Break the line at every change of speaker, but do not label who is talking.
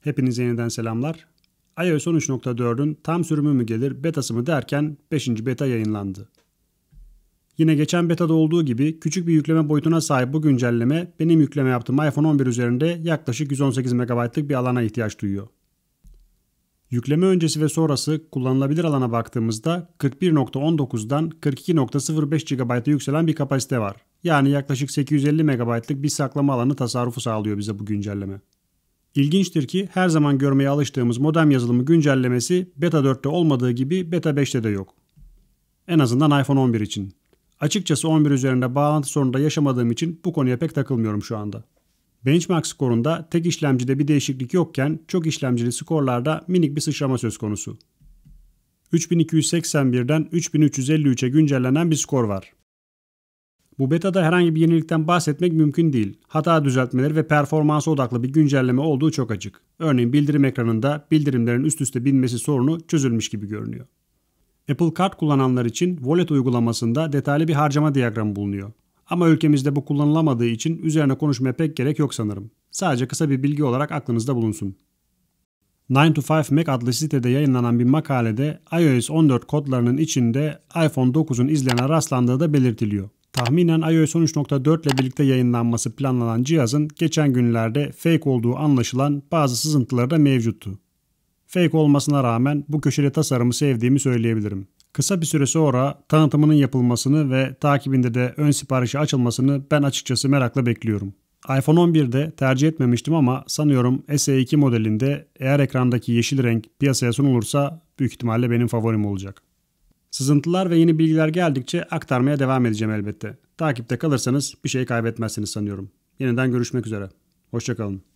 Hepinize yeniden selamlar. iOS 13.4'ün tam sürümü mü gelir, betası mı derken 5. beta yayınlandı. Yine geçen betada olduğu gibi küçük bir yükleme boyutuna sahip bu güncelleme benim yükleme yaptığım iPhone 11 üzerinde yaklaşık 118 MB'lık bir alana ihtiyaç duyuyor. Yükleme öncesi ve sonrası kullanılabilir alana baktığımızda 41.19'dan 42.05 GB'a yükselen bir kapasite var. Yani yaklaşık 850 MB'lık bir saklama alanı tasarrufu sağlıyor bize bu güncelleme. İlginçtir ki her zaman görmeye alıştığımız modem yazılımı güncellemesi Beta 4'te olmadığı gibi Beta 5'te de yok. En azından iPhone 11 için. Açıkçası 11 üzerinde bağlantı sorununda yaşamadığım için bu konuya pek takılmıyorum şu anda. Benchmark skorunda tek işlemcide bir değişiklik yokken çok işlemcili skorlarda minik bir sıçrama söz konusu. 3281'den 3353'e güncellenen bir skor var. Bu betada herhangi bir yenilikten bahsetmek mümkün değil. Hata düzeltmeleri ve performansa odaklı bir güncelleme olduğu çok açık. Örneğin bildirim ekranında bildirimlerin üst üste binmesi sorunu çözülmüş gibi görünüyor. Apple Card kullananlar için Wallet uygulamasında detaylı bir harcama diyagramı bulunuyor. Ama ülkemizde bu kullanılamadığı için üzerine konuşmaya pek gerek yok sanırım. Sadece kısa bir bilgi olarak aklınızda bulunsun. 9 to 5 Mac adlı sitede yayınlanan bir makalede iOS 14 kodlarının içinde iPhone 9'un izlene rastlandığı da belirtiliyor. Tahminen iOS 13.4 ile birlikte yayınlanması planlanan cihazın geçen günlerde fake olduğu anlaşılan bazı sızıntıları da mevcuttu. Fake olmasına rağmen bu köşeli tasarımı sevdiğimi söyleyebilirim. Kısa bir süre sonra tanıtımının yapılmasını ve takibinde de ön siparişi açılmasını ben açıkçası merakla bekliyorum. iPhone 11'de tercih etmemiştim ama sanıyorum SE2 modelinde eğer ekrandaki yeşil renk piyasaya sunulursa büyük ihtimalle benim favorim olacak. Sızıntılar ve yeni bilgiler geldikçe aktarmaya devam edeceğim elbette. Takipte kalırsanız bir şey kaybetmezsiniz sanıyorum. Yeniden görüşmek üzere. Hoşçakalın.